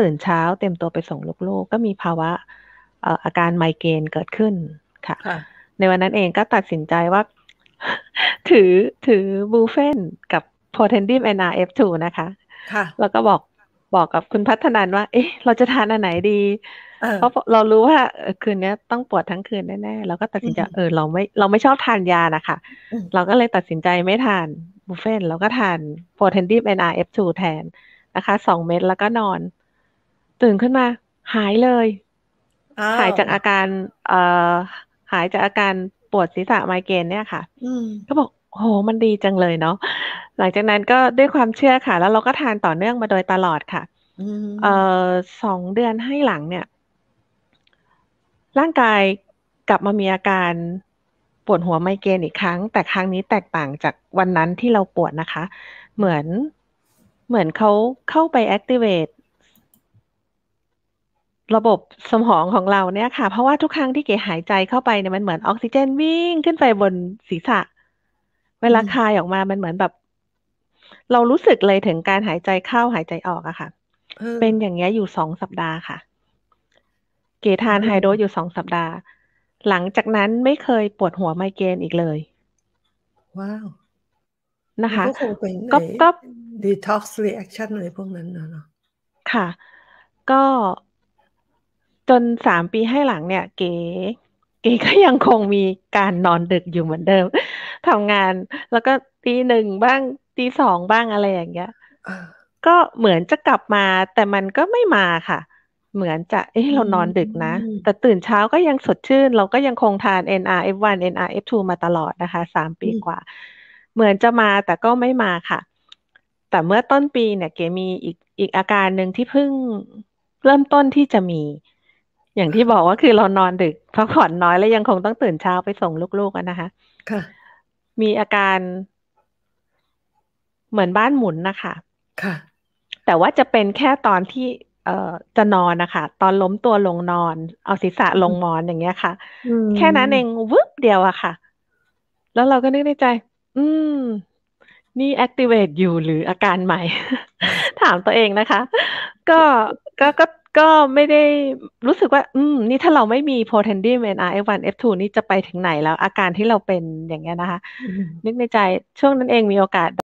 ตื่นเช้าเต็มตัวไปส่งลูกๆ ก็มีภาวะอาการไมเกรนเกิดขึ้นค่ะ ในวันนั้นเองก็ตัดสินใจว่าถือถือบูเฟนกับ p o t e n d i มน NRF2 นะคะค่ะแล้วก็บอกบอกกับคุณพัฒนันว่า เอ๊ะเราจะทานอันไหนดี เพราะเรารู้ว่าคืนนี้ต้องปวดทั้งคืนแน่ๆ เราก็ตัดสินใจเออเราไม่เราไม่ชอบทานยานะคะ เราก็เลยตัดสินใจไม่ทานบูเฟนเราก็ทาน p o t e n d น u m NRF2 แทนนะคะสองเม็ดแล้วก็นอนตื่นขึ้นมาหายเลยหายจากอาการเอ่อหายจากอาการปวดศีรษะไมเกรนเนี่ยค่ะก็บอกโหมันดีจังเลยเนาะหลังจากนั้นก็ด้วยความเชื่อค่ะ แล้วเราก็ทานต่อเนื่องมาโดยตลอดค่ะเอ่อสองเดือนให้หลังเนี่ย ร่างกายกลับมามีอาการปวดหัวไมเกรนอีกครั้ง แต่ครั้งนี้แตกต่างจากวันนั้นที่เราปวดนะคะ เหมือนเหมือนเขาเข้าไปแอคทีเวตระบบสมองของเราเนี่ยค่ะเพราะว่าทุกครั้งที่เก๋หายใจเข้าไปเนี่ยมันเหมือนออกซิเจนวิ่งขึ้นไปบนศีรษะ เวลาคายออกมามันเหมือนแบบ เรารู้สึกเลยถึงการหายใจเข้าหายใจออกอะค่ะ เป็นอย่างเงี้ยอยู่สองสัปดาห์ค่ะ เก๋ทานไฮโดรอยู่สองสัปดาห์ หลังจากนั้นไม่เคยปวดหัวไมเกรนอีกเลย ว้าว นะคะก็เป็นก็ detox reaction อะไรพวกนั้นเนาะค่ะ ก็นสามปีให้หลังเนี่ยเก๋เก๋ก็ยังคงมีการนอนดึกอยู่เหมือนเดิมทำงานแล้วก็ตีหนึ่งบ้างตีสองบ้างอะไรอย่างเงี้ยก็เหมือนจะกลับมา แต่มันก็ไม่มาค่ะ เหมือนจะเอ้เรานอนดึกนะแต่ตื่นเช้าก็ยังสดชื่นเราก็ยังคงทาน NRF1 NRF2 มาตลอดนะคะสามปีกว่า เหมือนจะมาแต่ก็ไม่มาค่ะ แต่เมื่อต้นปีเนี่ย เกมีอีกอีกอาการหนึ่งที่เพิ่งเริ่มต้นที่จะมีอย่างที่บอกว่าคือเรานอนดึกพักผ่อนน้อยแล้วยังคงต้องตื่นเช้าไปส่งลูกๆนะคะ ค่ะ มีอาการเหมือนบ้านหมุนนะคะ ค่ะ แต่ว่าจะเป็นแค่ตอนที่ เอ่อ จะนอนนะคะ ตอนล้มตัวลงนอน เอาศีรษะลงมอนอย่างเงี้ยค่ะ แค่นั้นเองวึบเดียวอะค่ะ แล้วเราก็นึกในใจ อืม นี่ activate อยู่หรืออาการใหม่ ถามตัวเองนะคะ ก็ก็ก็ก็ไม่ได้รู้สึกว่า อืม นี่ถ้าเราไม่มี potential m n r f 1 f 2นี่จะไปถึงไหนแล้วอาการที่เราเป็นอย่างเงี้ยนะคะ นึกในใจช่วงนั้นเองมีโอกาส